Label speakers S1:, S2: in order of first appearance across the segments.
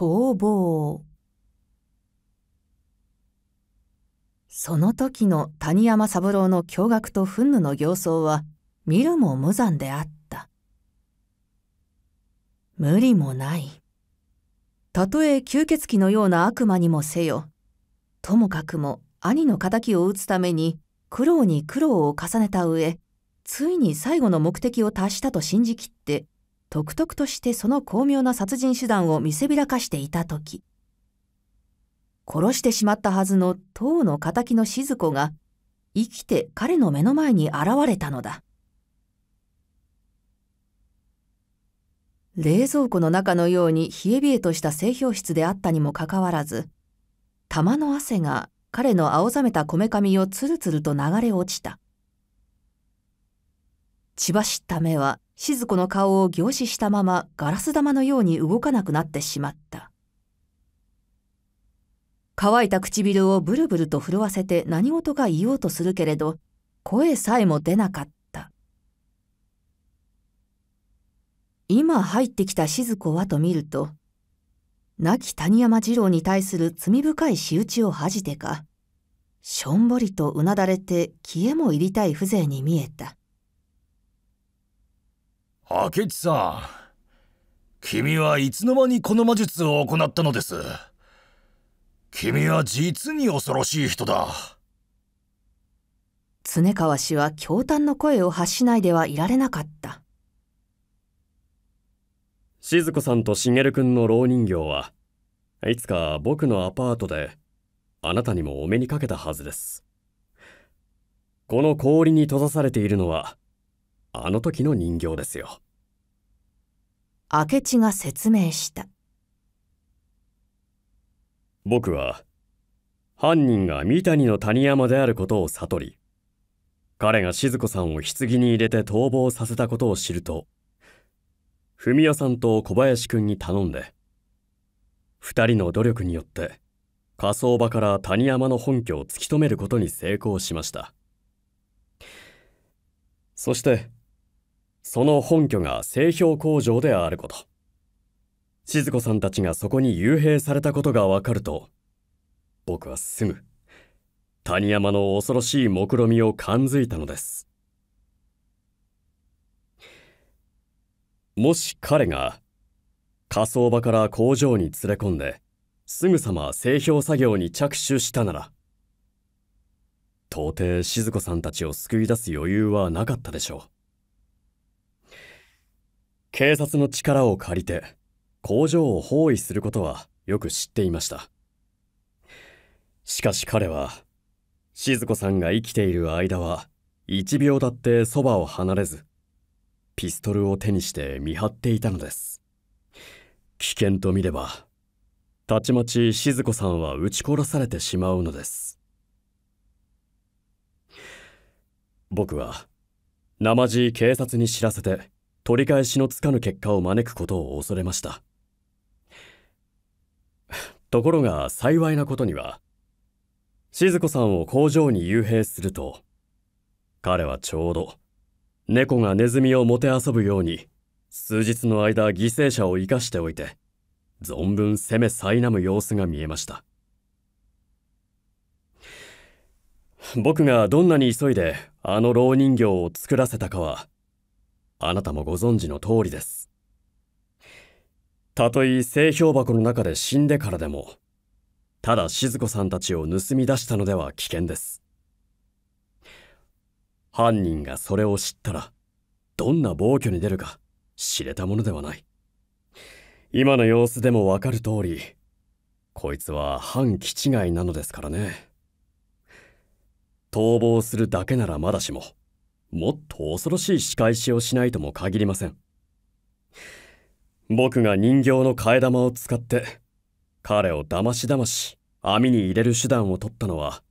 S1: 逃亡その時の谷山三郎の驚愕と憤怒の形相は見るも無残であった無理もないたとえ吸血鬼のような悪魔にもせよともかくも兄の敵を討つために苦労に苦労を重ねた上ついに最後の目的を達したと信じきってとくとくとしてその巧妙な殺人手段を見せびらかしていた時殺してしまったはずの当の敵の静子が生きて彼の目の前に現れたのだ冷蔵庫の中のように冷え冷えとした製氷室であったにもかかわらず玉の汗が彼の青ざめたこめかみをつるつると流れ落ちた血走った目は静子の顔を凝視したままガラス玉のように動かなくなってしまった。乾いた唇をブルブルと震わせて何事か言おうとするけれど、声さえも出なかった。今入ってきた静子はと見ると、亡き谷山二郎に対する罪深い仕打ちを恥じてか、しょんぼりとうなだれて消えも入りたい風情に見えた。
S2: 明智さん君はいつの間にこの魔術を行ったのです君は実に恐ろしい人だ
S1: 常川氏は驚嘆の声を発しないではいられなかった
S3: 静子さんと茂くんの蝋人形はいつか僕のアパートであなたにもお目にかけたはずですこの氷に閉ざされているのはあの時の人形ですよ
S1: 明智が説明した
S3: 僕は犯人が三谷の谷山であることを悟り彼が静子さんを棺に入れて逃亡させたことを知ると文代さんと小林君に頼んで2人の努力によって火葬場から谷山の本拠を突き止めることに成功しましたそしてその本拠が製氷工場であること。静子さんたちがそこに幽閉されたことがわかると、僕はすぐ、谷山の恐ろしい目論みを感づいたのです。もし彼が、火葬場から工場に連れ込んで、すぐさま製氷作業に着手したなら、到底静子さんたちを救い出す余裕はなかったでしょう。警察の力を借りて工場を包囲することはよく知っていましたしかし彼は静子さんが生きている間は1秒だってそばを離れずピストルを手にして見張っていたのです危険と見ればたちまち静子さんは撃ち殺されてしまうのです僕はなまじ警察に知らせて取り返しのつかぬ結果を招くことを恐れました。ところが幸いなことには、静子さんを工場に幽閉すると、彼はちょうど、猫がネズミをもてあそぶように、数日の間犠牲者を生かしておいて、存分攻め苛む様子が見えました。僕がどんなに急いであの老人形を作らせたかは、あなたもご存知の通りです。たとえ製氷箱の中で死んでからでも、ただ静子さんたちを盗み出したのでは危険です。犯人がそれを知ったら、どんな暴挙に出るか知れたものではない。今の様子でもわかる通り、こいつは反気違いなのですからね。逃亡するだけならまだしも。もっと恐ろしい仕返しをしないとも限りません。僕が人形の替え玉を使って彼をだましだまし網に入れる手段を取ったのは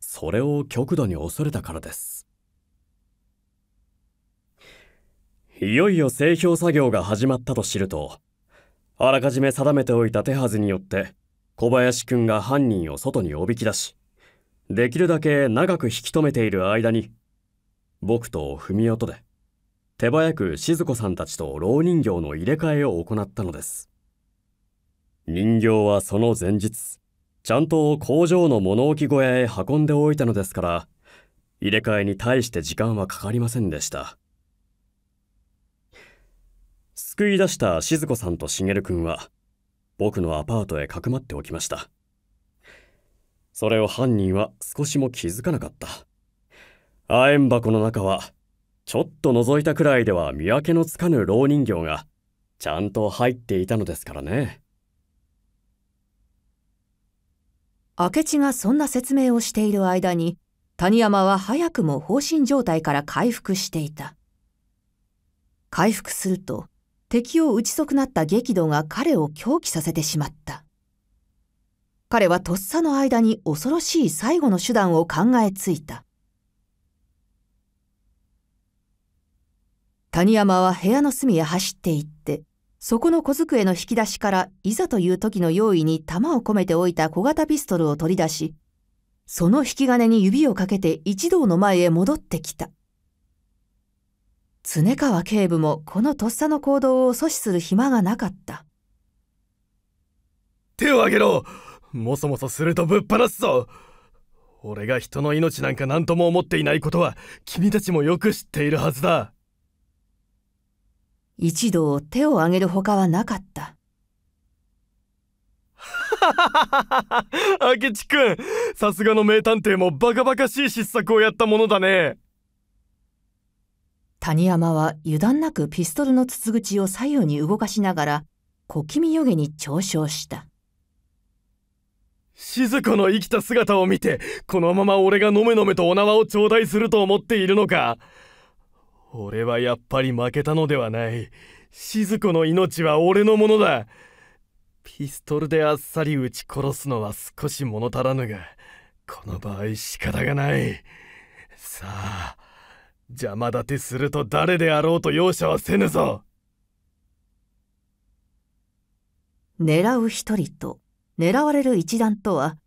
S3: それを極度に恐れたからですいよいよ製氷作業が始まったと知るとあらかじめ定めておいた手はずによって小林くんが犯人を外におびき出しできるだけ長く引き止めている間に僕と文音で手早く静子さんたちと老人形の入れ替えを行ったのです人形はその前日ちゃんと工場の物置小屋へ運んでおいたのですから入れ替えに対して時間はかかりませんでした救い出した静子さんと茂くんは僕のアパートへかくまっておきましたそれを犯人は少しも気づかなかった亜鉛箱の中は、ちょっと覗いたくらいでは見分けのつかぬ老人形が、ちゃんと入っていたのですからね。
S1: 明智がそんな説明をしている間に、谷山は早くも放心状態から回復していた。回復すると、敵を打ち損なった激怒が彼を狂気させてしまった。彼はとっさの間に恐ろしい最後の手段を考えついた。谷山は部屋の隅へ走って行って、そこの小机の引き出しからいざという時の用意に弾を込めておいた小型ピストルを取り出し、その引き金に指をかけて一同の前へ戻ってきた。常川警部もこのとっさの行動を阻止する暇がなかった。
S4: 手を挙げろもそもそするとぶっ放すぞ俺が人の命なんか何とも思っていないことは君たちもよく知っているはずだ。
S1: 一同手を挙げるほかはなかった。
S4: 明智くん、さすがの名探偵もバカバカしい失策をやったものだね。
S1: 谷山は油断なくピストルの筒口を左右に動かしながら小気味よげに嘲笑した
S4: 静子の生きた姿を見てこのまま俺がのめのめとお縄を頂戴すると思っているのか俺はやっぱり負けたのではない静子の命は俺のものだピストルであっさり撃ち殺すのは少し物足らぬがこの場合仕方がないさあ邪魔立てすると誰であろうと容赦はせぬぞ
S1: 狙う一人と狙われる一団とは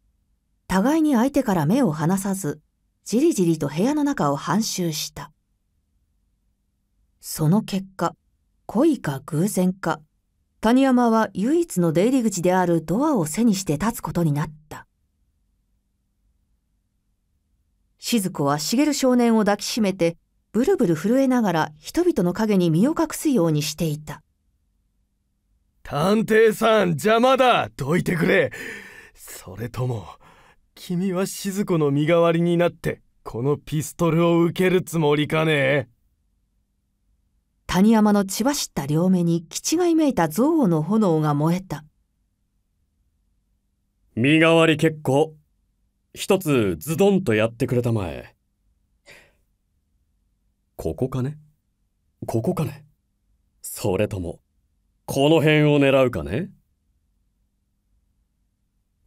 S1: 互いに相手から目を離さずじりじりと部屋の中を半周した。その結果、恋か偶然か、谷山は唯一の出入り口であるドアを背にして立つことになった。静子は茂少年を抱きしめて、ブルブル震えながら人々の影に身を隠すようにしていた。
S4: 探偵さん邪魔だどいてくれそれとも、君は静子の身代わりになって、このピストルを受けるつもりかね
S1: 谷山の血走った両目に気違いめいた憎悪の炎が燃えた。
S3: 身代わり結構。一つズドンとやってくれたまえ。ここかねここかねそれとも、この辺を狙うかね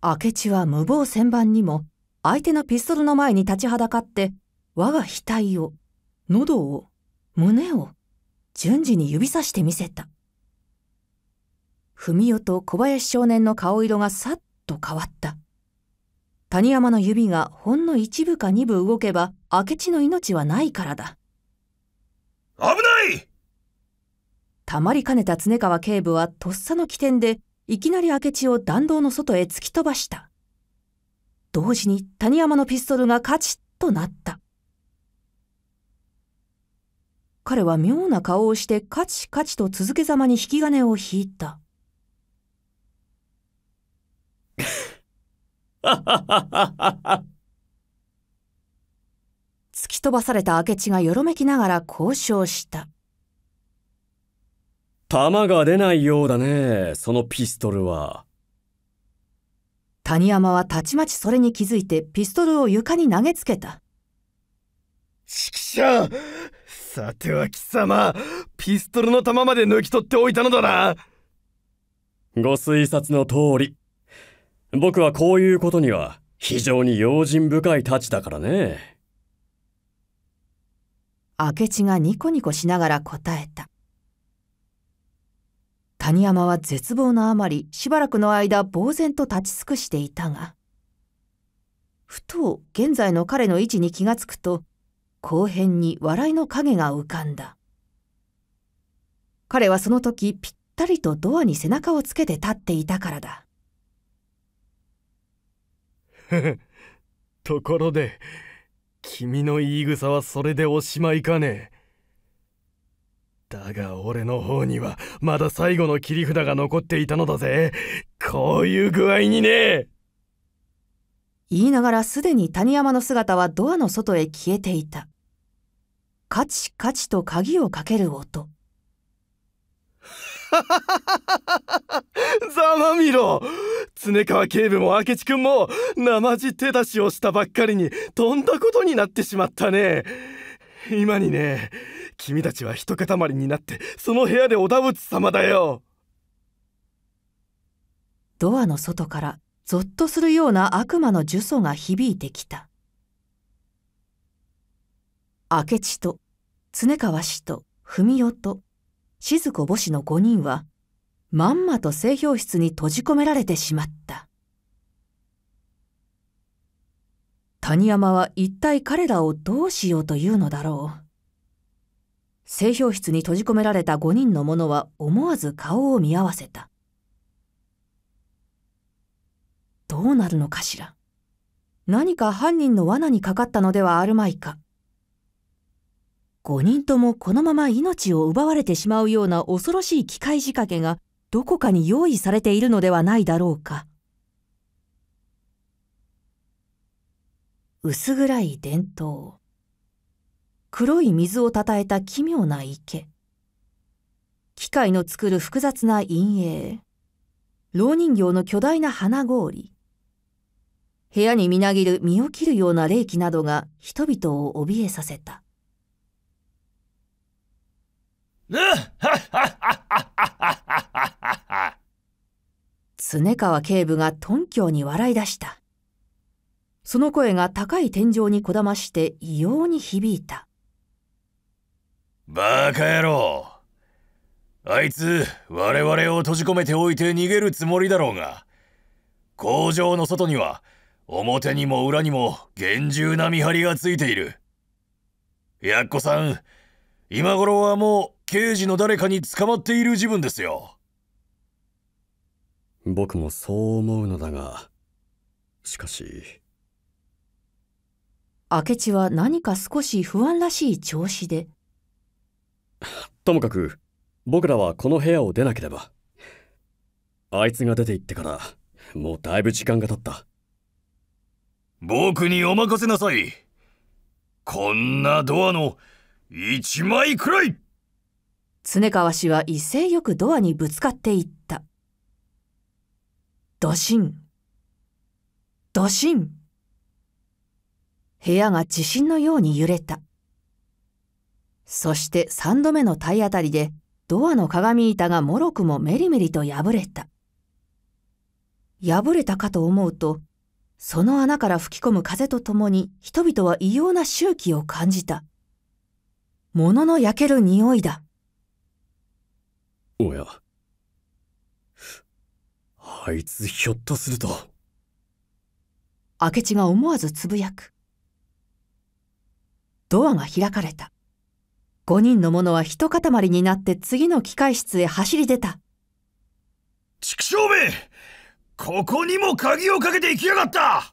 S1: 明智は無謀旋盤にも、相手のピストルの前に立ちはだかって、我が額を、喉を、胸を、順次に指さしてみせた。文代と小林少年の顔色がさっと変わった。谷山の指がほんの一部か二部動けば明智の命はないからだ。危ないたまりかねた常川警部はとっさの起点でいきなり明智を弾道の外へ突き飛ばした。同時に谷山のピストルがカチッとなった。彼は妙な顔をしてカチカチと続けざまに引き金を引いた。突き飛ばされた明智がよろめきながら交渉した。
S3: 弾が出ないようだね、そのピストルは。
S1: 谷山はたちまちそれに気づいてピストルを床に投げつけた。
S4: さては貴様ピストルの弾まで抜き取っておいたのだなご推察
S3: の通り僕はこういうことには非常に用心深い太ちだからね
S1: 明智がニコニコしながら答えた谷山は絶望のあまりしばらくの間呆然と立ち尽くしていたがふと現在の彼の位置に気がつくと後編に笑いの影が浮かんだ。彼はその時ぴったりとドアに背中をつけて立っていたからだ。
S4: ところで、君の言い草はそれでおしまいかねだが俺の方にはまだ最後の切り札が残っていたのだぜ。こういう具合にね。
S1: 言いながらすでに谷山の姿はドアの外へ消えていた。カチカチと鍵をかける音。ざま
S4: みろ常川警部も明智君も生地手出しをしたばっかりにとんだことになってしまったね今にね君たちは一塊になってその部屋でおだぶつ様だよ
S1: ドアの外からぞっとするような悪魔の呪詛が響いてきた明智と常川氏と文夫と静子母子の5人はまんまと製氷室に閉じ込められてしまった谷山は一体彼らをどうしようというのだろう製氷室に閉じ込められた5人の者は思わず顔を見合わせたどうなるのかしら何か犯人の罠にかかったのではあるまいか5人ともこのまま命を奪われてしまうような恐ろしい機械仕掛けがどこかに用意されているのではないだろうか。薄暗い伝統。黒い水をたたえた奇妙な池。機械の作る複雑な陰影。老人形の巨大な花氷。部屋にみなぎる身を切るような霊気などが人々を怯えさせた。常川警部が頓胸に笑い出した。その声が高い天井にこだまして異様に響いた。
S2: バカ野郎。あいつ、我々を閉じ
S1: 込めておいて逃げるつもりだ
S2: ろうが、工場の外には、表にも裏にも厳重な見張りがついている。やっこさん、今頃はもう刑事の誰かに捕まっている自分ですよ
S3: 僕もそう思うのだがしかし
S1: 明智は何か少し不安らしい調子で
S3: ともかく僕らはこの部屋を出なければあいつが出て行っ
S2: てからもう
S3: だいぶ時間が経った
S2: 僕にお任せなさいこんなドアの1枚くらい
S1: 常川氏は威勢よくドアにぶつかっていった。ドシン。ドシン。部屋が地震のように揺れた。そして3度目の体当たりで、ドアの鏡板がもろくもメリメリと破れた。破れたかと思うと、その穴から吹き込む風とともに人々は異様な周期を感じた。物の焼ける匂いだ。
S3: おやあいつひょっとすると
S1: 明智が思わずつぶやくドアが開かれた5人の者は一塊になって次の機械室へ走り出た
S2: 畜生めここにも鍵をかけていきやがった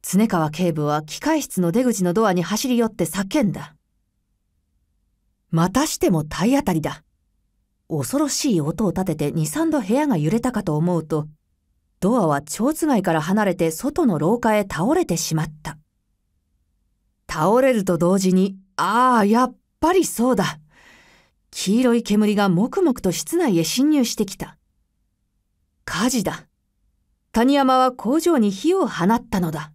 S1: 常川警部は機械室の出口のドアに走り寄って叫んだまたしても体当たりだ恐ろしい音を立てて2、3度部屋が揺れたかと思うと、ドアは蝶子街から離れて外の廊下へ倒れてしまった。倒れると同時に、ああ、やっぱりそうだ。黄色い煙がもくもくと室内へ侵入してきた。火事だ。谷山は工場に火を放ったのだ。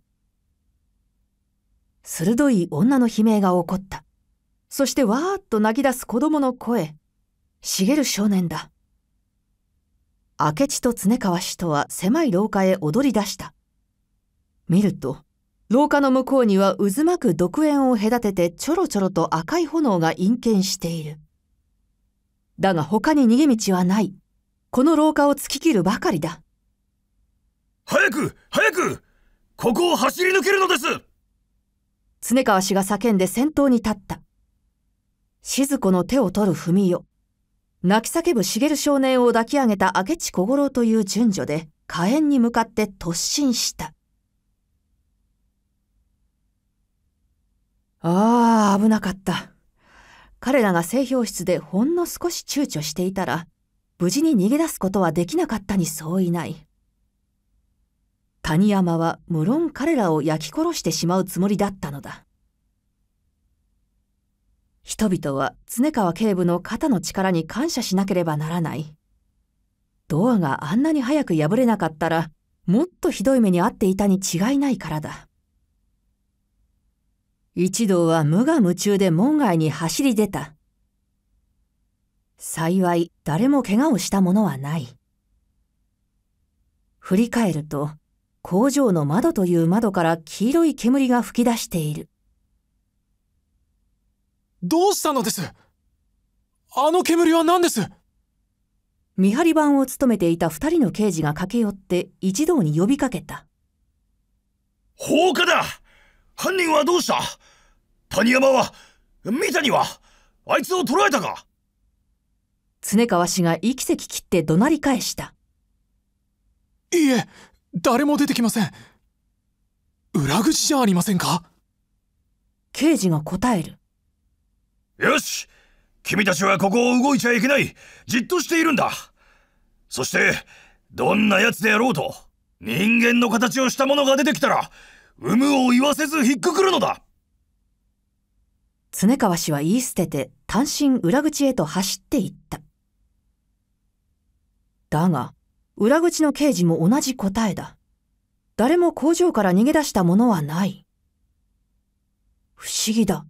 S1: 鋭い女の悲鳴が起こった。そしてわーっと泣き出す子供の声。茂少年だ。明智と常川氏とは狭い廊下へ踊り出した。見ると、廊下の向こうには渦巻く毒煙を隔ててちょろちょろと赤い炎が陰見している。だが他に逃げ道はない。この廊下を突き切るばかりだ。
S2: 早く早くここを走り抜けるのです
S1: 常川氏が叫んで先頭に立った。静子の手を取る文代。泣き叫ぶ茂少年を抱き上げた明智小五郎という順序で火炎に向かって突進した。ああ、危なかった。彼らが製氷室でほんの少し躊躇していたら、無事に逃げ出すことはできなかったにそういない。谷山は無論彼らを焼き殺してしまうつもりだったのだ。人々は常川警部の肩の力に感謝しなければならない。ドアがあんなに早く破れなかったら、もっとひどい目に遭っていたに違いないからだ。一同は無我夢中で門外に走り出た。幸い、誰も怪我をしたものはない。振り返ると、工場の窓という窓から黄色い煙が噴き出している。どうしたのですあの煙は何です見張り番を務めていた二人の刑事が駆け寄って一同に呼びかけた。放火だ
S2: 犯人はどうした谷山は三谷はあいつを捕
S5: らえたか
S1: 常川氏が息席切って怒鳴り返した。いいえ、誰も出てきません。
S5: 裏口じゃあり
S1: ませんか刑事が答える。
S5: よし
S2: 君たちはここを動いちゃいけないじっとしているんだそしてどんな奴であろうと人間の形をしたものが出てきたら有無を言わせずひっくくるのだ
S1: 常川氏は言い捨てて単身裏口へと走っていっただが裏口の刑事も同じ答えだ誰も工場から逃げ出したものはない不思議だ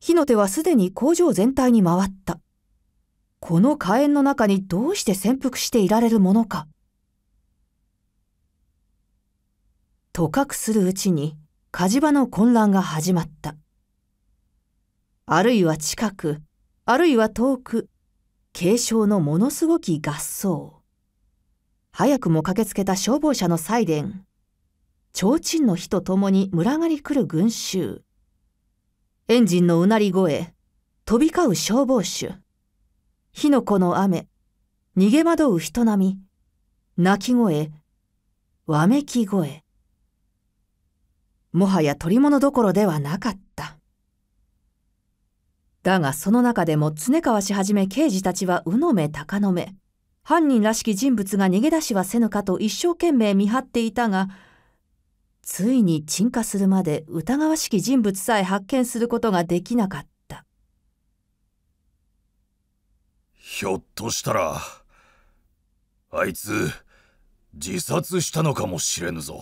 S1: 火の手はすでに工場全体に回った。この火炎の中にどうして潜伏していられるものか。とかくするうちに火事場の混乱が始まった。あるいは近く、あるいは遠く、軽傷のものすごき合奏。早くも駆けつけた消防車のサイレン。提灯の火とともに群がり来る群衆。エンジンのうなり声、飛び交う消防手、火の粉の雨、逃げ惑う人波、泣き声、わめき声。もはや取り物どころではなかった。だがその中でも常川氏はじめ刑事たちは鵜の目鷹の目。犯人らしき人物が逃げ出しはせぬかと一生懸命見張っていたが、ついに鎮火するまで疑わしき人物さえ発見することができなかった
S2: ひょっとしたらあいつ自殺したのかもしれぬぞ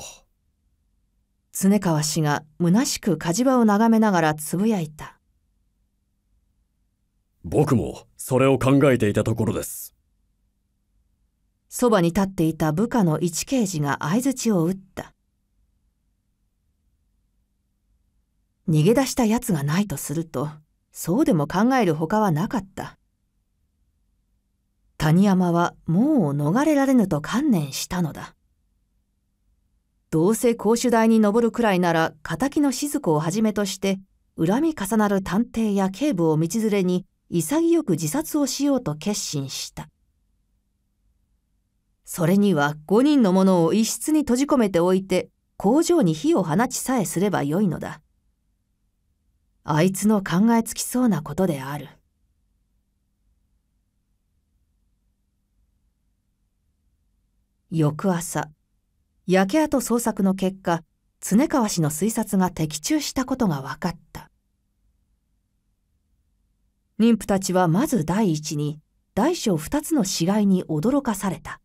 S1: 常川氏が虚しく火事場を眺めながらつぶやいた
S3: 僕もそれを考えていたところです
S1: そばに立っていた部下の一刑事が相づちを打った逃げ出した奴がないとすると、そうでも考える他はなかった。谷山はもう逃れられぬと観念したのだ。どうせ公主台に登るくらいなら、敵の静子をはじめとして、恨み重なる探偵や警部を道連れに潔く自殺をしようと決心した。それには5人の者を一室に閉じ込めておいて工場に火を放ちさえすればよいのだ。あいつの考えつきそうなことである。翌朝、焼け跡捜索の結果、常川氏の推察が的中したことが分かった。妊婦たちはまず第一に、大小二つの死骸に驚かされた。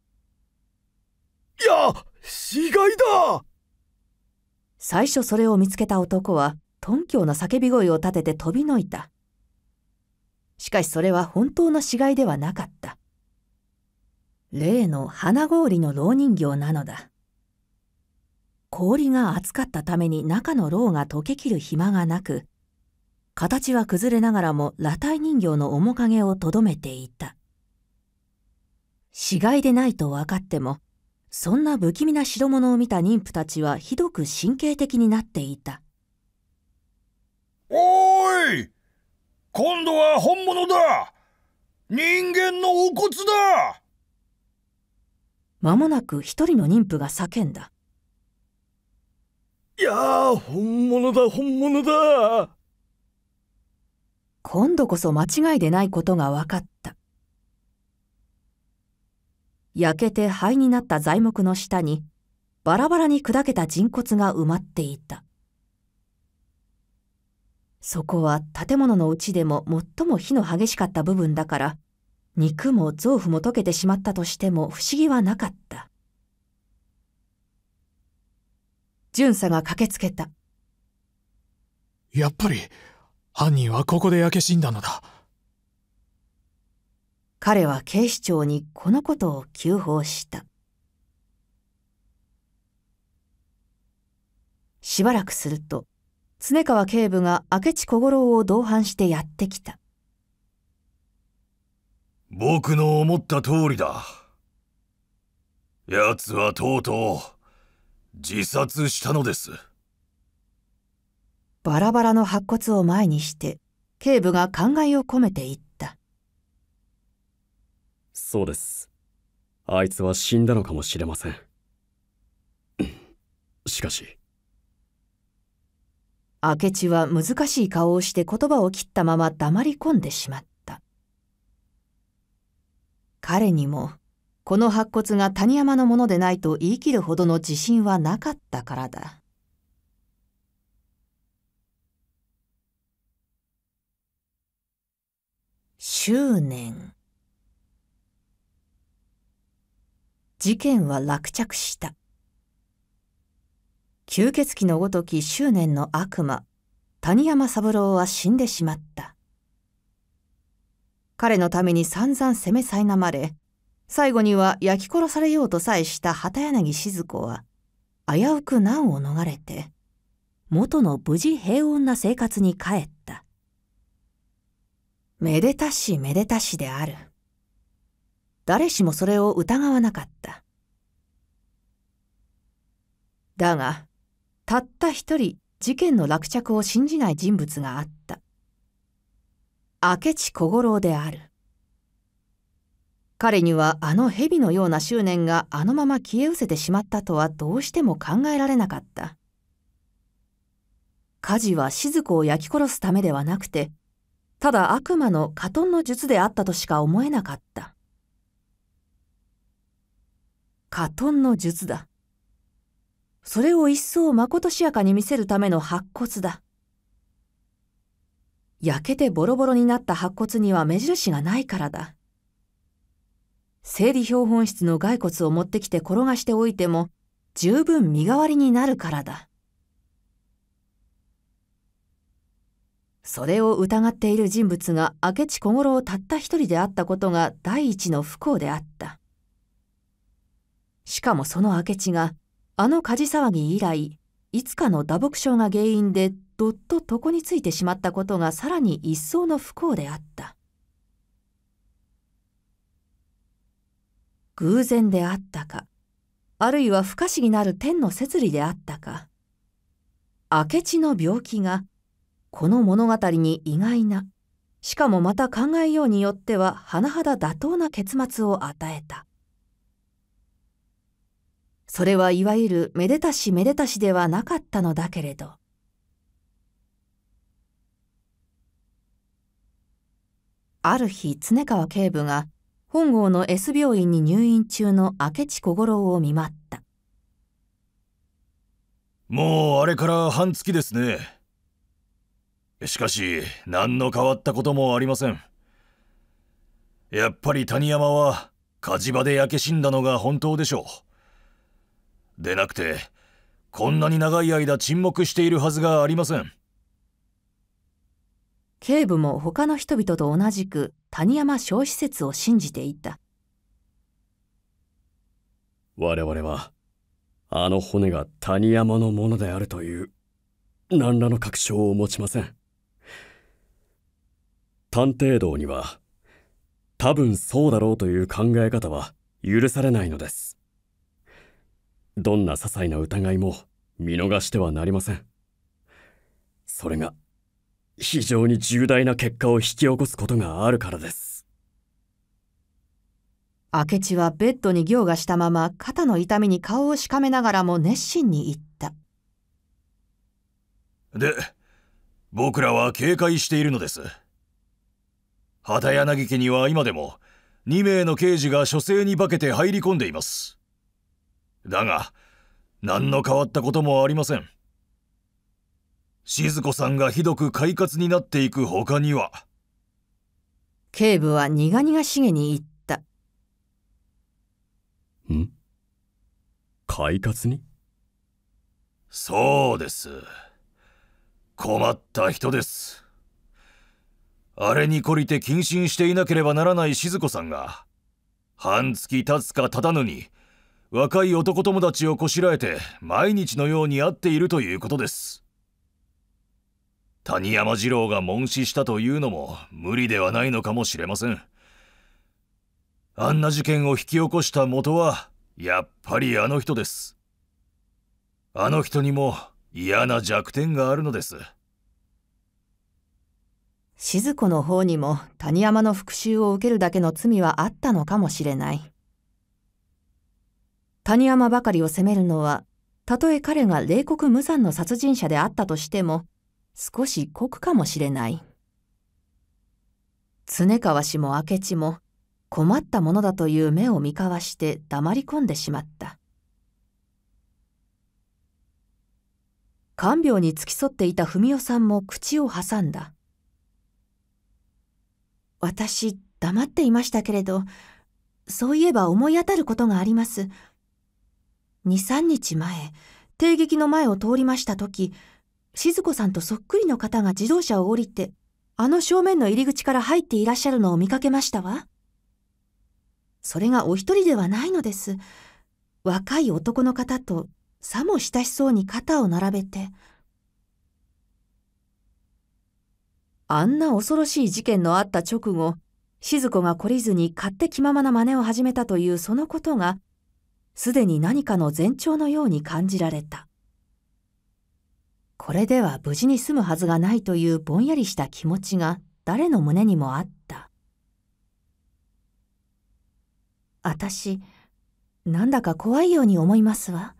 S4: いや死骸だ
S1: 最初それを見つけた男は、頓狂な叫び声を立てて飛びのいた。しかしそれは本当の死骸ではなかった。例の花氷の蝋人形なのだ。氷が厚かったために中の蝋が溶けきる暇がなく、形は崩れながらも裸体人形の面影をとどめていた。死骸でないと分かっても、そんな不気味な代物を見た妊婦たちはひどく神経的になっていた。おーい
S2: 今度は本物だ人間のお骨だ
S1: 間もなく一人の妊婦が叫んだ。
S4: いやー、本物だ、本物だ
S1: 今度こそ間違いでないことが分かった。焼けて灰になった材木の下に、バラバラに砕けた人骨が埋まっていた。そこは建物のうちでも最も火の激しかった部分だから、肉も臓腑も溶けてしまったとしても不思議はなかった。巡査が駆けつけた。
S5: やっぱり、犯人はここで焼け死んだのだ。
S1: 彼は警視庁にこのことを急報した。しばらくすると、常川警部が明智小五郎を同伴してやってきた。
S2: 僕の思った通りだ。奴はとうとう自殺したのです。
S1: バラバラの白骨を前にして、警部が考えを込めて言った。
S3: そうです。あいつは死んだのかもしれません。しかし。
S1: 明智は難しい顔をして言葉を切ったまま黙り込んでしまった。彼にも、この白骨が谷山のものでないと言い切るほどの自信はなかったからだ。執念事件は落着した吸血鬼のごとき執念の悪魔谷山三郎は死んでしまった彼のために散々責めさいなまれ最後には焼き殺されようとさえした畑柳静子は危うく難を逃れて元の無事平穏な生活に帰っためでたしめでたしである誰しもそれを疑わなかっただがたった一人事件の落着を信じない人物があった明智小五郎である彼にはあの蛇のような執念があのまま消え失せてしまったとはどうしても考えられなかった火事は静子を焼き殺すためではなくてただ悪魔の火遁の術であったとしか思えなかった火遁の術だそれを一層まことしやかに見せるための白骨だ。焼けてボロボロになった白骨には目印がないからだ。生理標本室の骸骨を持ってきて転がしておいても十分身代わりになるからだ。それを疑っている人物が明智小五郎たった一人であったことが第一の不幸であった。しかもその明智があの火事騒ぎ以来、いつかの打撲症が原因でどっと床についてしまったことがさらに一層の不幸であった。偶然であったか、あるいは不可思議なる天の摂理であったか、明智の病気が、この物語に意外な、しかもまた考えようによっては甚だ妥当な結末を与えた。それはいわゆるめでたしめでたしではなかったのだけれど。ある日常川警部が本郷の S 病院に入院中の明智小五郎を見舞った
S2: もうあれから半月ですねしかし何の変わったこともありませんやっぱり谷山は火事場で焼け死んだのが本当でしょうでなくてこんなに長い間沈黙しているはずがありません
S1: 警部も他の人々と同じく谷山小施設を信じていた
S3: 我々はあの骨が谷山のものであるという何らの確証を持ちません探偵道には多分そうだろうという考え方は許されないのですどんな些細な疑いも見逃してはなりませんそれが非常に重大な結果を引き起こすことがあるか
S1: らです明智はベッドに行がしたまま肩の痛みに顔をしかめながらも熱心に言った
S2: で僕らは警戒しているのです畑柳家には今でも2名の刑事が書生に化けて入り込んでいますだが何の変わったこともありません静子さんがひどく快活になっていく他には
S1: 警部は苦々しげに言った
S3: ん快活に
S2: そうです困った人ですあれに懲りて謹慎していなければならない静子さんが半月経つか経たぬに若い男友達をこしらえて毎日のように会っているということです谷山二郎が問死したというのも無理ではないのかもしれませんあんな事件を引き起こした元はやっぱりあの人ですあの人にも嫌な弱点がある
S1: のです静子の方にも谷山の復讐を受けるだけの罪はあったのかもしれない谷山ばかりを責めるのは、たとえ彼が冷酷無残の殺人者であったとしても、少し酷かもしれない。常川氏も明智も、困ったものだという目を見交わして黙り込んでしまった。看病に付き添っていた文雄さんも口を挟んだ。私、黙っていましたけれど、そういえば思い当たることがあります。2、3日前、帝劇の前を通りました時、静子さんとそっくりの方が自動車を降りて、あの正面の入り口から入っていらっしゃるのを見かけましたわ。それがお一人ではないのです。若い男の方とさも親しそうに肩を並べて、あんな恐ろしい事件のあった直後、静子が懲りずに勝手気ままな真似を始めたというそのことが、すでに何かの前兆のように感じられた。これでは無事に済むはずがないというぼんやりした気持ちが誰の胸にもあった。私、なんだか怖いように思いますわ。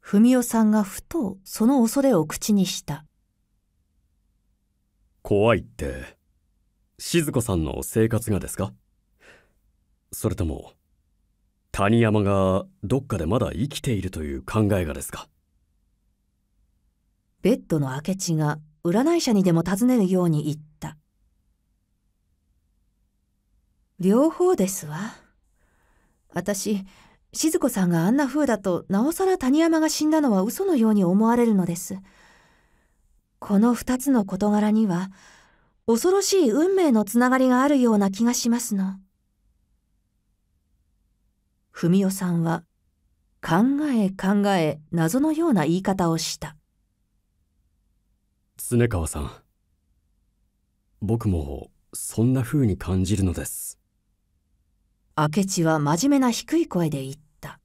S1: 文雄さんがふとその恐れを口にした。
S3: 怖いって、静子さんの生活がですかそれとも、谷山がどっかでまだ生きているという考えがですか
S1: ベッドの明智が占い者にでも尋ねるように言った両方ですわ私静子さんがあんな風だとなおさら谷山が死んだのは嘘のように思われるのですこの2つの事柄には恐ろしい運命のつながりがあるような気がしますの。文代さんは、考え考え謎のような言い方をした。
S3: 常川さん、僕もそんな風に感じるのです。
S1: 明智は真面目な低い声で言った。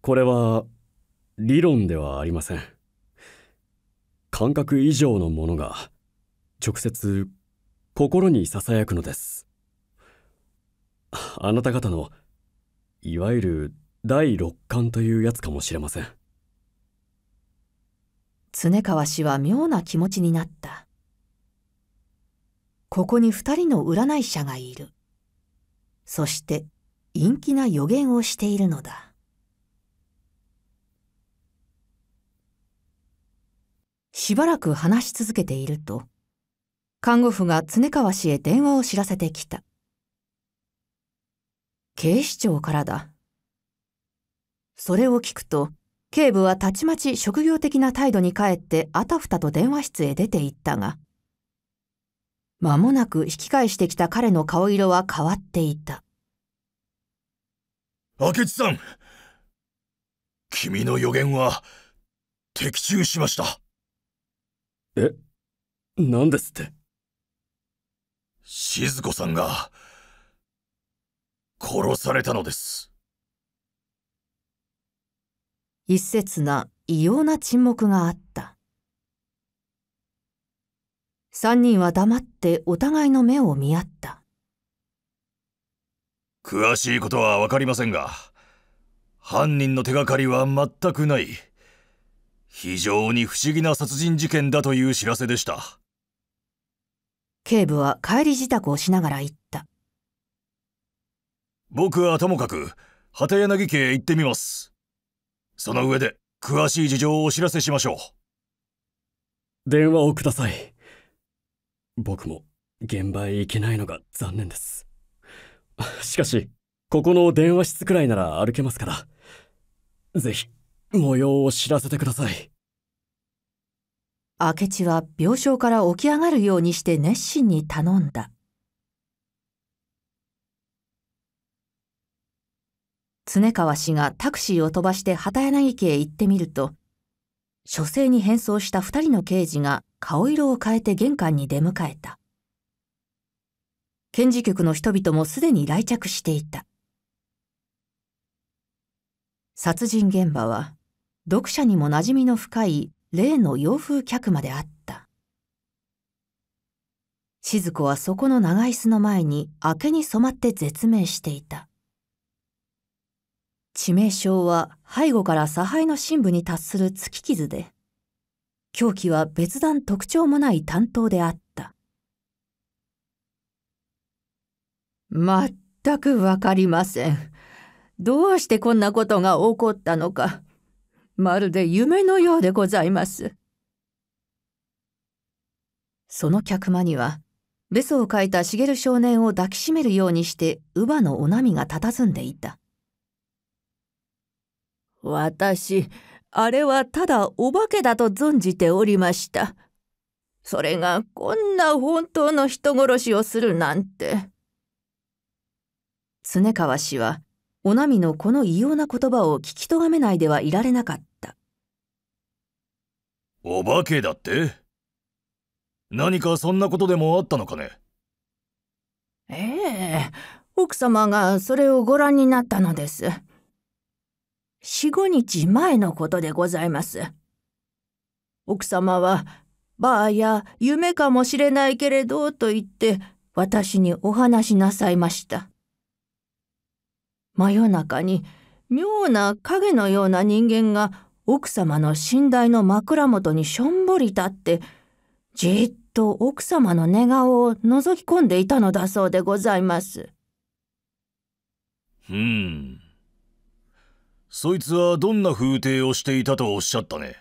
S3: これは理論ではありません。感覚以上のものが直接心にささやくのです。あなた方のいわゆる第六感というやつかもしれません
S1: 常川氏は妙な気持ちになったここに2人の占い者がいるそして陰気な予言をしているのだしばらく話し続けていると看護婦が常川氏へ電話を知らせてきた警視庁からだ。それを聞くと、警部はたちまち職業的な態度に帰ってあたふたと電話室へ出て行ったが、間もなく引き返してきた彼の顔色は変わっていた。
S2: 明智さん君の予言は的中しました。え何ですって静子さんが殺されたのです
S1: 一説な異様な沈黙があった三人は黙ってお互いの目を見合った
S2: 詳しいことは分かりませんが犯人の手がかりは全くない非常に不思議な殺人事件だという知らせでした
S1: 警部は帰り支度をしながら言った
S2: 僕はともかく畑柳家へ行ってみますその上で詳しい事情をお知らせしましょう電話をください
S3: 僕も現場へ行けないのが残念ですしかしここの電話室くらいなら歩けますからぜひ模様を知らせて
S1: ください明智は病床から起き上がるようにして熱心に頼んだ常川氏がタクシーを飛ばして畑柳家へ行ってみると、書生に変装した二人の刑事が顔色を変えて玄関に出迎えた。検事局の人々もすでに来着していた。殺人現場は、読者にも馴染みの深い例の洋風客まであった。静子はそこの長椅子の前に明けに染まって絶命していた。致命傷は背後から左肺の深部に達する突き傷で、凶器は別段特徴もない担当であった。まったくわかりません。どうしてこんなことが起こったのか、まるで夢のようでございます。その客間には、ベソを書いた茂少年を抱きしめるようにして乳母のおなみが佇んでいた。私、あれはただお化けだと存じておりました。それがこんな本当の人殺しをするなんて。常川氏は、おなみのこの異様な言葉を聞きとがめないではいられなかった。
S2: お化けだって何かそんなことでもあったのかね
S1: ええ、奥様がそれをご覧になったのです。四五日前のことでございます。奥様は、ばあや夢かもしれないけれどと言って私にお話しなさいました。真夜中に妙な影のような人間が奥様の寝台の枕元にしょんぼり立ってじっと奥様の寝顔を覗き込んでいたのだそうでございます。
S2: そいつはどんな風体をしていたとおっしゃった
S1: ね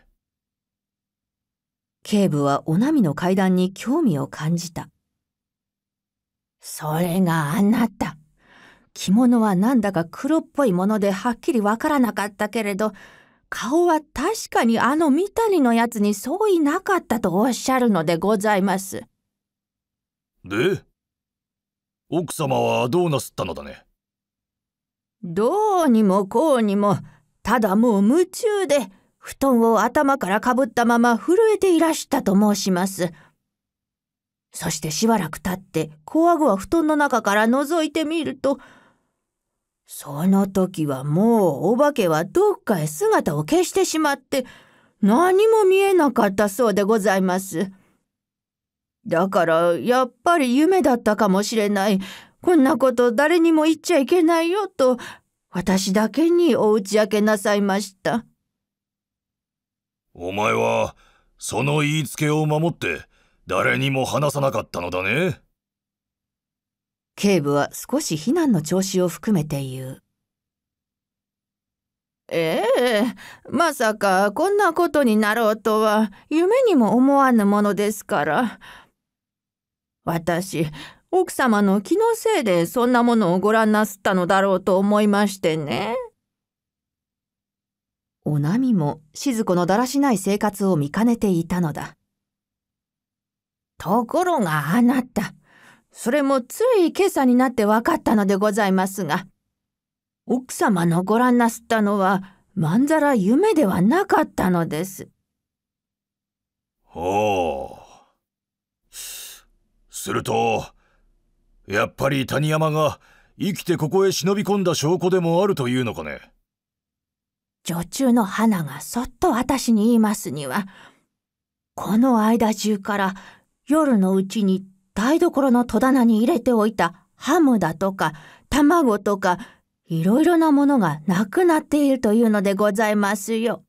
S1: 警部はおなみの階段に興味を感じた。それがあなた。着物はなんだか黒っぽいものではっきりわからなかったけれど、顔は確かにあの三谷のやつにそういなかったとおっしゃるのでございます。
S2: で奥様はどうなすったのだね
S1: どうにもこうにも、ただもう夢中で、布団を頭からかぶったまま震えていらしたと申します。そしてしばらく経って、コアは布団の中から覗いてみると、その時はもうお化けはどっかへ姿を消してしまって、何も見えなかったそうでございます。だから、やっぱり夢だったかもしれない。こんなこと誰にも言っちゃいけないよと、私だけにお打ち明けなさいました。
S2: お前は、その言いつけを守って、誰にも話さなかった
S1: のだね。警部は少し非難の調子を含めて言う。ええまさかこんなことになろうとは夢にも思わぬものですから。私、奥様の気のせいでそんなものをご覧なすったのだろうと思いましてね。おなみも静子のだらしない生活を見かねていたのだ。ところがあなた、それもつい今朝になって分かったのでございますが、奥様のご覧なすったのはまんざら夢ではなかったのです。
S2: ほう。すると、やっぱり谷山が生きてここへ忍び込んだ証拠でもあるというのかね
S1: 女中の花がそっと私に言いますには、この間中から夜のうちに台所の戸棚に入れておいたハムだとか卵とかいろいろなものがなくなっているというのでございますよ。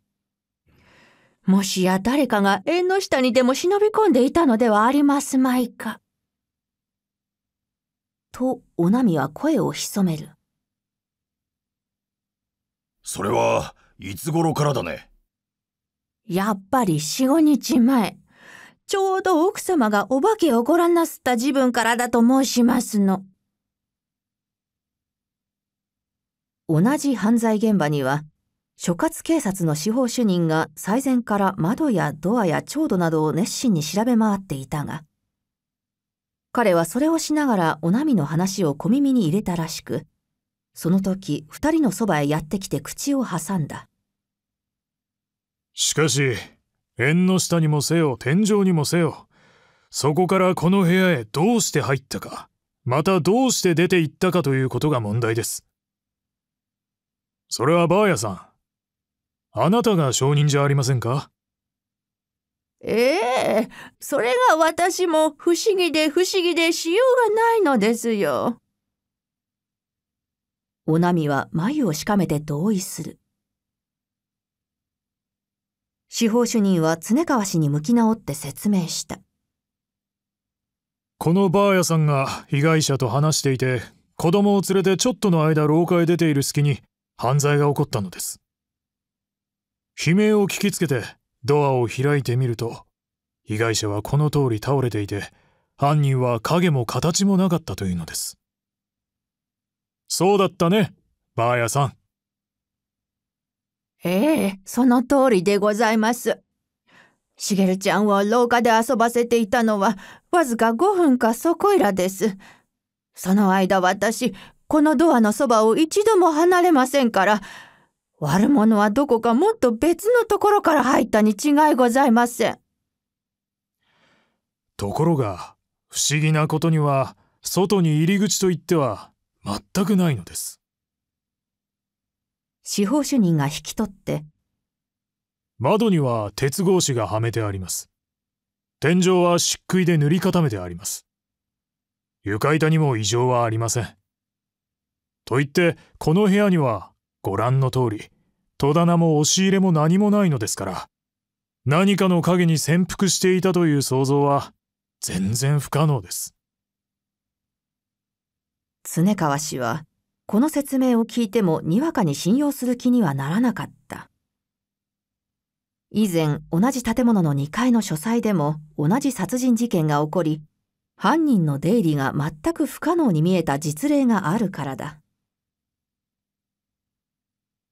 S1: もしや誰かが縁の下にでも忍び込んでいたのではありますまいか。とおなみは声を潜める
S2: それはいつ頃からだね
S1: やっぱり四五日前ちょうど奥様がお化けをご覧なすった自分からだと申しますの同じ犯罪現場には所轄警察の司法主任が最前から窓やドアや調度などを熱心に調べ回っていたが彼はそれをしながらおなみの話を小耳に入れたらしく、その時二人のそばへやってきて口を挟んだ。
S5: しかし、縁の下にもせよ天井にもせよ、そこからこの部屋へどうして入ったか、またどうして出て行ったかということが問題です。それはばあやさん。あなたが証人じゃありません
S1: かええそれが私も不思議で不思議でしようがないのですよ。おなみは眉をしかめて同意する。司法主任は常川氏に向き直って説明した。
S5: このばあやさんが被害者と話していて、子供を連れてちょっとの間廊下へ出ている隙に犯罪が起こったのです。悲鳴を聞きつけてドアを開いてみると被害者はこの通り倒れていて犯人は影も形もなかったというのですそうだったねばあやさん
S1: ええその通りでございますしげるちゃんを廊下で遊ばせていたのはわずか5分かそこいらですその間私このドアのそばを一度も離れませんから悪者はどこかもっと別のところから入ったに違いございません。
S5: ところが、不思議なことには、外に入り口といっては全くないのです。
S1: 司法主任が引き取って、
S5: 窓には鉄格子がはめてあります。天井は漆喰で塗り固めてあります。床板にも異常はありません。といって、この部屋にはご覧の通り戸棚も押し入れも何もないのですから何かの影に潜伏していたという想像は全然不可能で
S1: す常川氏はこの説明を聞いてもにわかに信用する気にはならなかった以前同じ建物の2階の書斎でも同じ殺人事件が起こり犯人の出入りが全く不可能に見えた実例があるからだ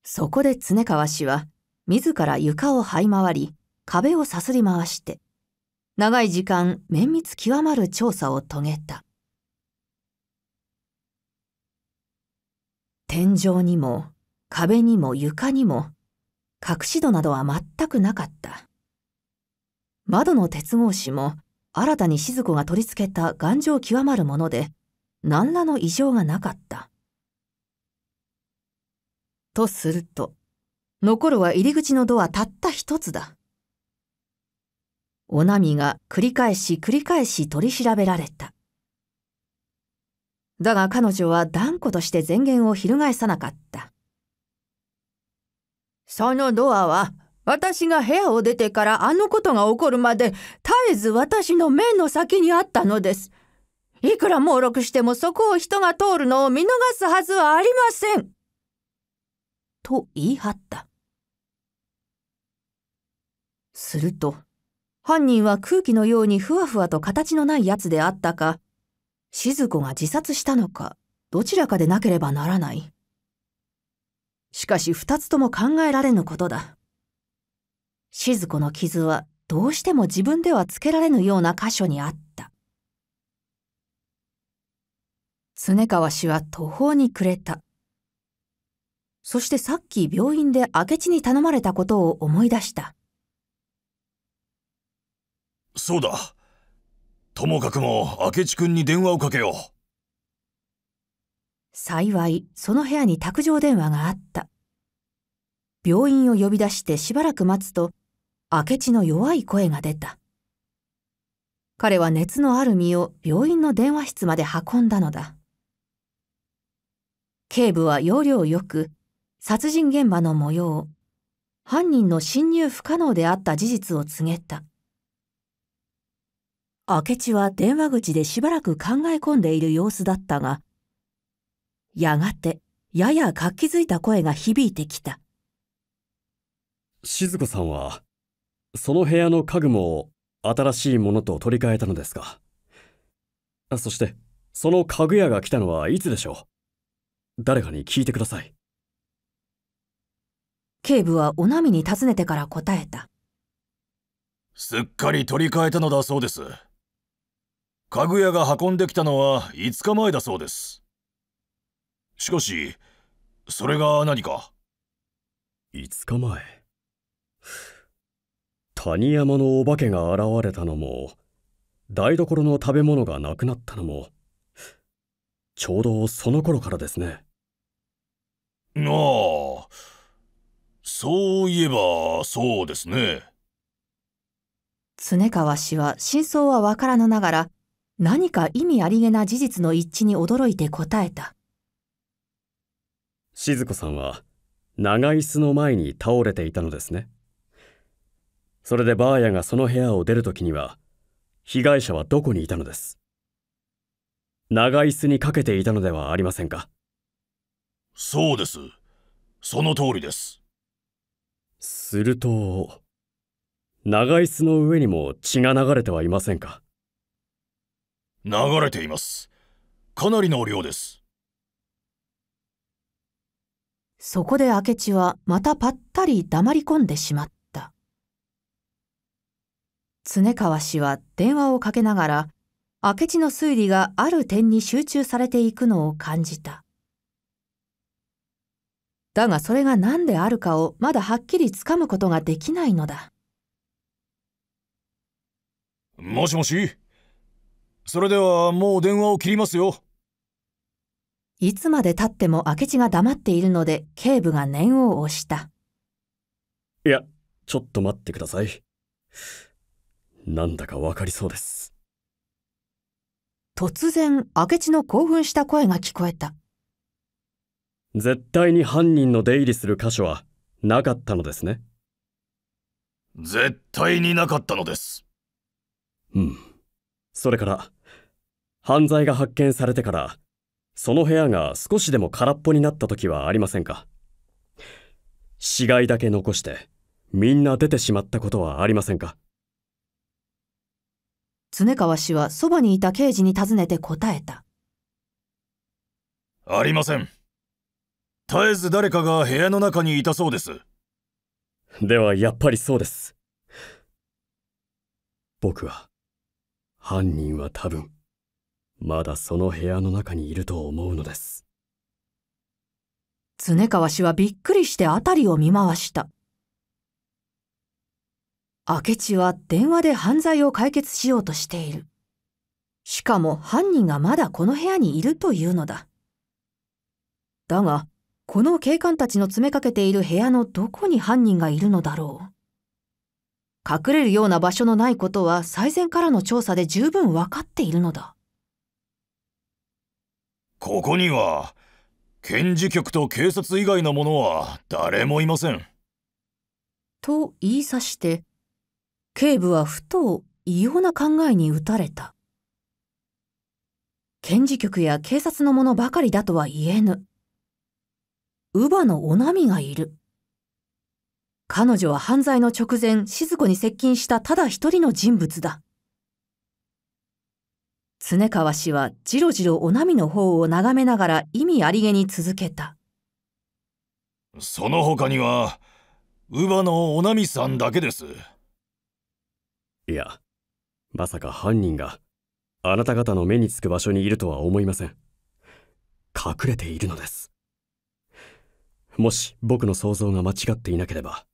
S1: そこで常川氏は、自ら床を這い回り、壁をさすり回して、長い時間綿密極まる調査を遂げた。天井にも壁にも床にも隠し戸などは全くなかった。窓の鉄格子も新たに静子が取り付けた頑丈極まるもので何らの異常がなかった。とすると、残るは入り口のドアたった一つだ。おなみが繰り返し繰り返し取り調べられた。だが彼女は断固として前言を翻さなかった。そのドアは私が部屋を出てからあのことが起こるまで絶えず私の目の先にあったのです。いくら猛録してもそこを人が通るのを見逃すはずはありません。と言い張った。すると、犯人は空気のようにふわふわと形のないやつであったか、静子が自殺したのか、どちらかでなければならない。しかし二つとも考えられぬことだ。静子の傷はどうしても自分ではつけられぬような箇所にあった。常川氏は途方に暮れた。そしてさっき病院で明智に頼まれたことを思い出した。
S2: そうだ。ともかくも明智くんに電話をかけよう。
S1: 幸い、その部屋に卓上電話があった。病院を呼び出してしばらく待つと、明智の弱い声が出た。彼は熱のある身を病院の電話室まで運んだのだ。警部は要領よく殺人現場の模様、犯人の侵入不可能であった事実を告げた。明智は電話口でしばらく考え込んでいる様子だったが、やがて、やや活気づいた声が響いてきた。
S3: 静子さんは、その部屋の家具も新しいものと取り替えたのですかそして、その家具屋が来たのはいつでしょう誰かに聞いてくださ
S2: い。
S1: 警部はおなみに尋ねてから答えた。
S2: すっかり取り替えたのだそうです。家具屋が運んできたのは5日前だそうです。しかし、それが何か。
S3: 5日前。谷山のお化けが現れたのも、台所の食べ物がなくなったのも、ちょうどその頃からですね。
S2: ああ。そういえば、そうですね。
S1: 常川氏は真相はわからぬながら、何か意味ありげな事実の一致に驚いて答えた。
S3: 静子さんは、長椅子の前に倒れていたのですね。それでバーヤがその部屋を出るときには、被害者はどこにいたのです長椅子にかけていたのではありませんか
S2: そうです。その通りです。
S3: すると、長椅子の上にも血が流れてはいませんか
S2: 流れています。かなりの量です。
S1: そこで明智はまたぱったり黙り込んでしまった。常川氏は電話をかけながら、明智の推理がある点に集中されていくのを感じた。だがそれが何であるかをまだはっきりつかむことができないのだ。
S2: もしもしそれではもう電話を切りますよ。
S1: いつまでたっても明智が黙っているので警部が念を押した。
S2: いや、ちょっと待ってくだ
S3: さい。なんだかわかりそうです。
S1: 突然、明智の興奮した声が聞こえた。
S3: 絶対に犯人の出入りする箇所はなかったのですね
S2: 絶対になかったのです
S3: うんそれから犯罪が発見されてからその部屋が少しでも空っぽになった時はありませんか死骸だけ残してみんな出てしまったことはありませんか
S1: 常川氏はそばにいた刑事に尋ねて答えた
S3: あ
S2: りません絶えず誰かが部屋の中にいたそうです
S3: ではやっぱりそうです僕は犯人は多分まだその部屋の中にいると思うのです
S1: 常川氏はびっくりして辺りを見回した明智は電話で犯罪を解決しようとしているしかも犯人がまだこの部屋にいるというのだだがこの警官たちの詰めかけている部屋のどこに犯人がいるのだろう。隠れるような場所のないことは最前からの調査で十分分かっているのだ。
S2: ここには、検事局と警察以外の者は誰もいません。
S1: と言いさして、警部はふと異様な考えに打たれた。検事局や警察の者ばかりだとは言えぬ。乳母のおながいる。彼女は犯罪の直前、静子に接近したただ一人の人物だ。常川氏はじろじろおなみの方を眺めながら意味ありげに続けた。
S2: その他には、乳母のおなみさんだけです。いや、
S3: まさか犯人があなた方の目につく場所にいるとは思いません。隠れているのです。もし僕の想像が間違っていなければ、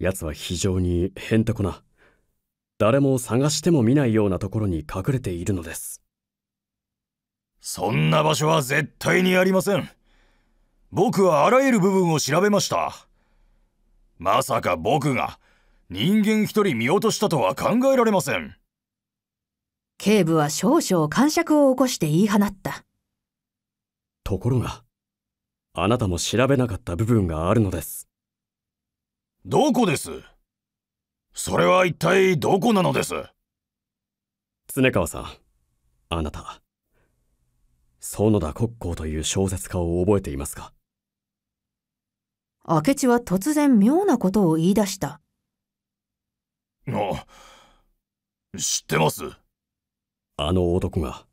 S3: 奴は非常にへんてこな、誰も探しても見ないようなところに隠れているのです。
S2: そんな場所は絶対にありません。僕はあらゆる部分を調べました。まさか僕が人間一人見落としたとは考えられません。
S1: 警部は少々感触を起こして言い放った。
S2: ところが、あなたも
S3: 調べなかった部分があるのです
S2: どこですそれは一体どこなのです常川さん
S3: あなた園田国交という小説家を覚えていますか
S1: 明智は突然妙なことを言い出した
S5: あ
S2: 知ってますあの男が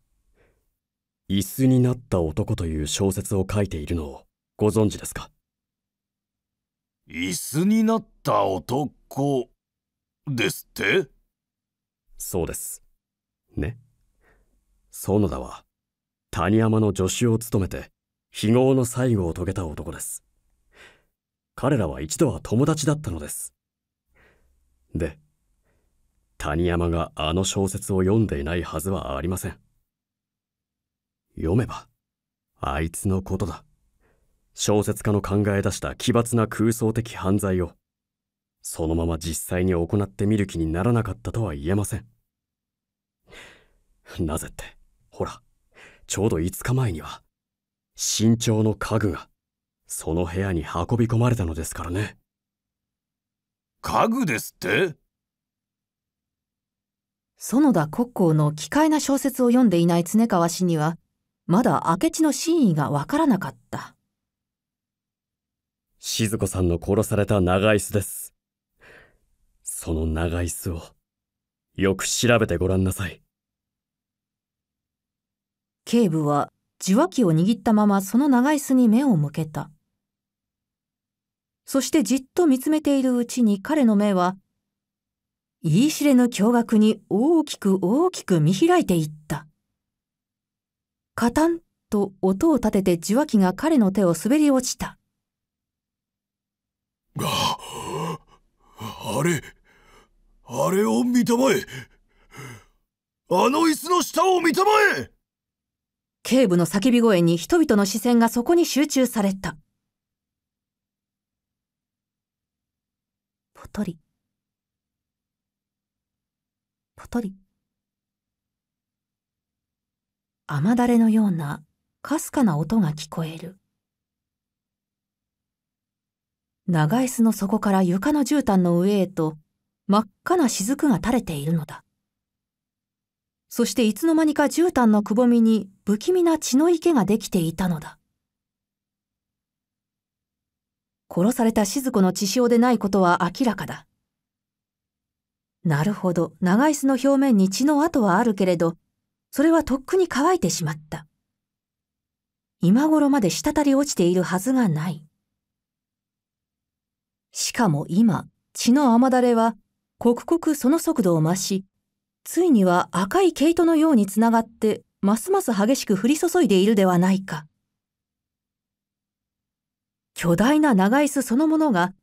S3: 「椅子になった男」という小説を書いているのをご存
S2: 知ですか椅子になった男ですってそうです
S3: ね園田は谷山の助手を務めて非業の最後を遂げた男です彼らは一度は友達だったのですで谷山があの小説を読んでいないはずはありません読めばあいつのことだ小説家の考え出した奇抜な空想的犯罪を、そのまま実際に行ってみる気にならなかったとは言えません。なぜって、ほら、ちょうど5日前には、身長の家具が、その部屋に運び込まれたのですからね。
S2: 家具ですって
S1: 園田国交の奇怪な小説を読んでいない常川氏には、まだ明智の真意がわからなかった。
S3: 静子さんの殺された長椅子です。その長椅子を、よく調べてごらんなさい。
S1: 警部は受話器を握ったままその長椅子に目を向けた。そしてじっと見つめているうちに彼の目は、言い知れぬ驚愕に大きく大きく見開いていった。カタンと音を立てて受話器が彼の手を滑り落ちた。ああれ
S2: あれを見たまえあの椅子の下を見たま
S1: え警部の叫び声に人々の視線がそこに集中されたポトリポトリ雨だれのようなかすかな音が聞こえる長椅子の底から床の絨毯の上へと真っ赤な雫が垂れているのだ。そしていつの間にか絨毯のくぼみに不気味な血の池ができていたのだ。殺された静子の血潮でないことは明らかだ。なるほど、長椅子の表面に血の跡はあるけれど、それはとっくに乾いてしまった。今頃まで滴り落ちているはずがない。しかも今、血の雨だれは、刻々その速度を増し、ついには赤い毛糸のようにつながって、ますます激しく降り注いでいるではないか。巨大な長椅子そのものが、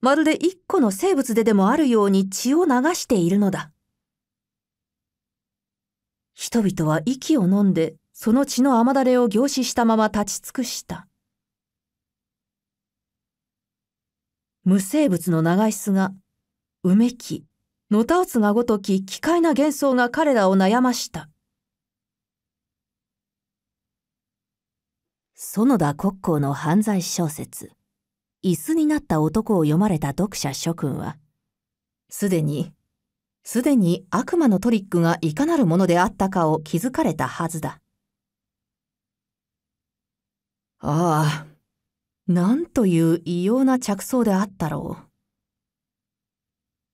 S1: まるで一個の生物ででもあるように血を流しているのだ。人々は息を飲んで、その血の雨だれを凝視したまま立ち尽くした。無生物の長椅子が、うめき、のたうつがごとき、奇怪な幻想が彼らを悩ました。園田国交の犯罪小説、椅子になった男を読まれた読者諸君は、すでに、すでに悪魔のトリックがいかなるものであったかを気づかれたはずだ。ああ、なんという異様な着想であったろう。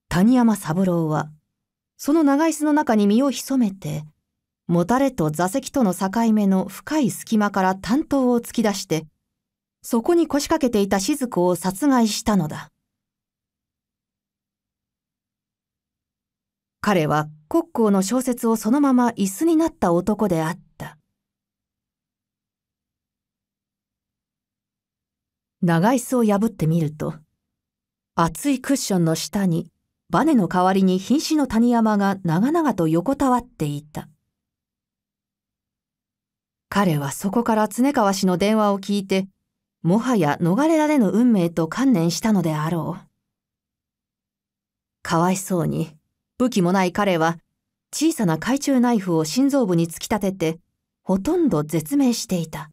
S1: 谷山三郎は、その長椅子の中に身を潜めて、もたれと座席との境目の深い隙間から担当を突き出して、そこに腰掛けていた雫を殺害したのだ。彼は国交の小説をそのまま椅子になった男であった。長椅子を破ってみると、厚いクッションの下に、バネの代わりに瀕死の谷山が長々と横たわっていた。彼はそこから常川氏の電話を聞いて、もはや逃れられぬ運命と観念したのであろう。かわいそうに、武器もない彼は、小さな懐中ナイフを心臓部に突き立てて、ほとんど絶命していた。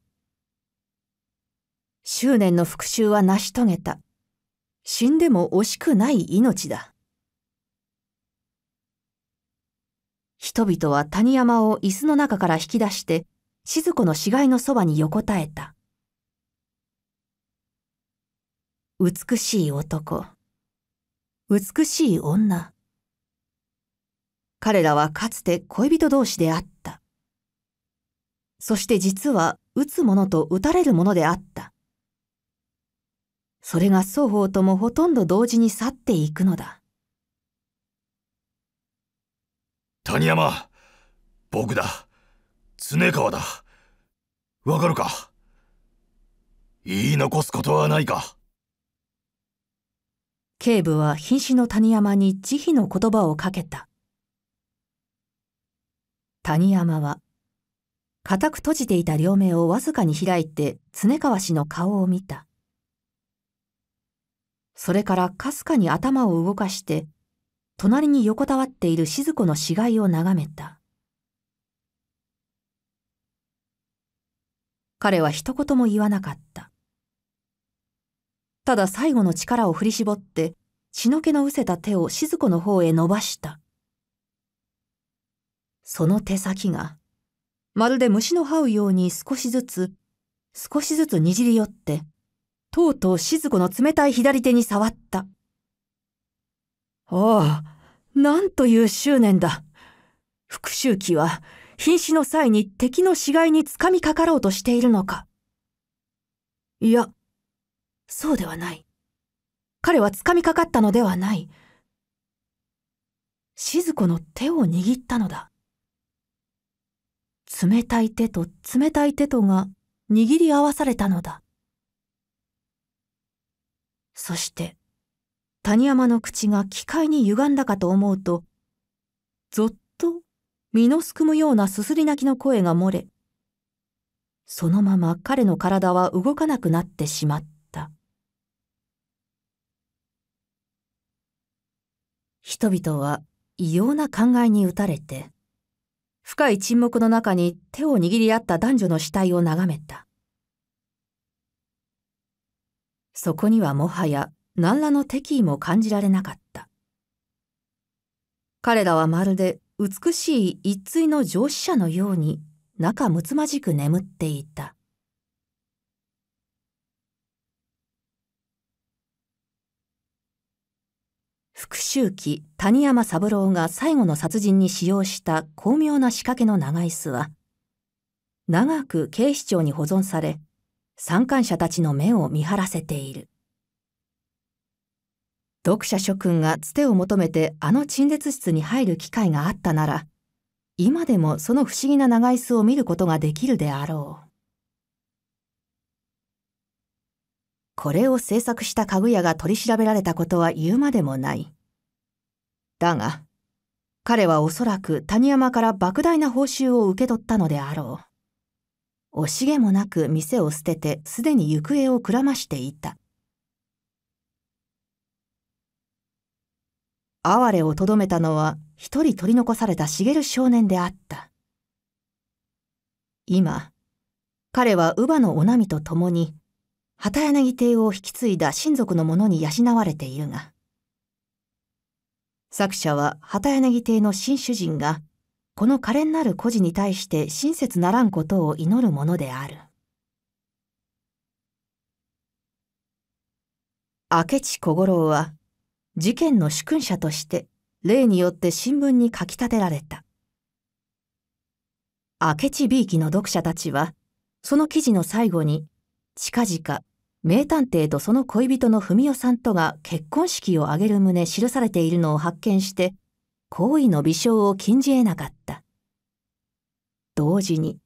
S1: 執念の復讐は成し遂げた。死んでも惜しくない命だ。人々は谷山を椅子の中から引き出して、静子の死骸のそばに横たえた。美しい男。美しい女。彼らはかつて恋人同士であった。そして実は、打つ者と打たれる者であった。それが双方ともほとんど同時に去っていくのだ。
S2: 谷山、僕だ。常川だ。わかるか言い残すことはないか
S1: 警部は瀕死の谷山に慈悲の言葉をかけた。谷山は、固く閉じていた両目をわずかに開いて常川氏の顔を見た。それからかすかに頭を動かして、隣に横たわっている静子の死骸を眺めた。彼は一言も言わなかった。ただ最後の力を振り絞って、血の気のうせた手を静子の方へ伸ばした。その手先が、まるで虫の這うように少しずつ、少しずつにじり寄って、とうとう静子の冷たい左手に触った。ああ、なんという執念だ。復讐期は、瀕死の際に敵の死骸につかみかかろうとしているのか。いや、そうではない。彼はつかみかかったのではない。静子の手を握ったのだ。冷たい手と冷たい手とが握り合わされたのだ。そして、谷山の口が機械に歪んだかと思うと、ぞっと身のすくむようなすすり泣きの声が漏れ、そのまま彼の体は動かなくなってしまった。人々は異様な考えに打たれて、深い沈黙の中に手を握り合った男女の死体を眺めた。そこにはもはや何らの敵意も感じられなかった。彼らはまるで美しい一対の上司者のように仲睦まじく眠っていた。復讐機谷山三郎が最後の殺人に使用した巧妙な仕掛けの長椅子は、長く警視庁に保存され、参観者たちの目を見張らせている。読者諸君がつてを求めてあの陳列室に入る機会があったなら、今でもその不思議な長椅子を見ることができるであろう。これを制作した家具屋が取り調べられたことは言うまでもない。だが、彼はおそらく谷山から莫大な報酬を受け取ったのであろう。惜しげもなく店を捨ててすでに行方をくらましていた哀れをとどめたのは一人取り残された茂少年であった今彼は乳母のおなと共に旗柳亭を引き継いだ親族の者に養われているが作者は旗柳亭の新主人がこの可憐なる孤児に対して親切ならんことを祈るものである。明智小五郎は、事件の主君者として、例によって新聞に書き立てられた。明智 B 期の読者たちは、その記事の最後に、近々、名探偵とその恋人の文代さんとが結婚式を挙げる旨記されているのを発見して、行為の微笑を禁じ得なかった。同時に、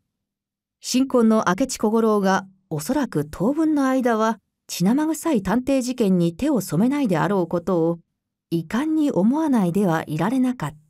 S1: 新婚の明智小五郎がおそらく当分の間は血生臭い探偵事件に手を染めないであろうことを遺憾に思わないではいられなかった。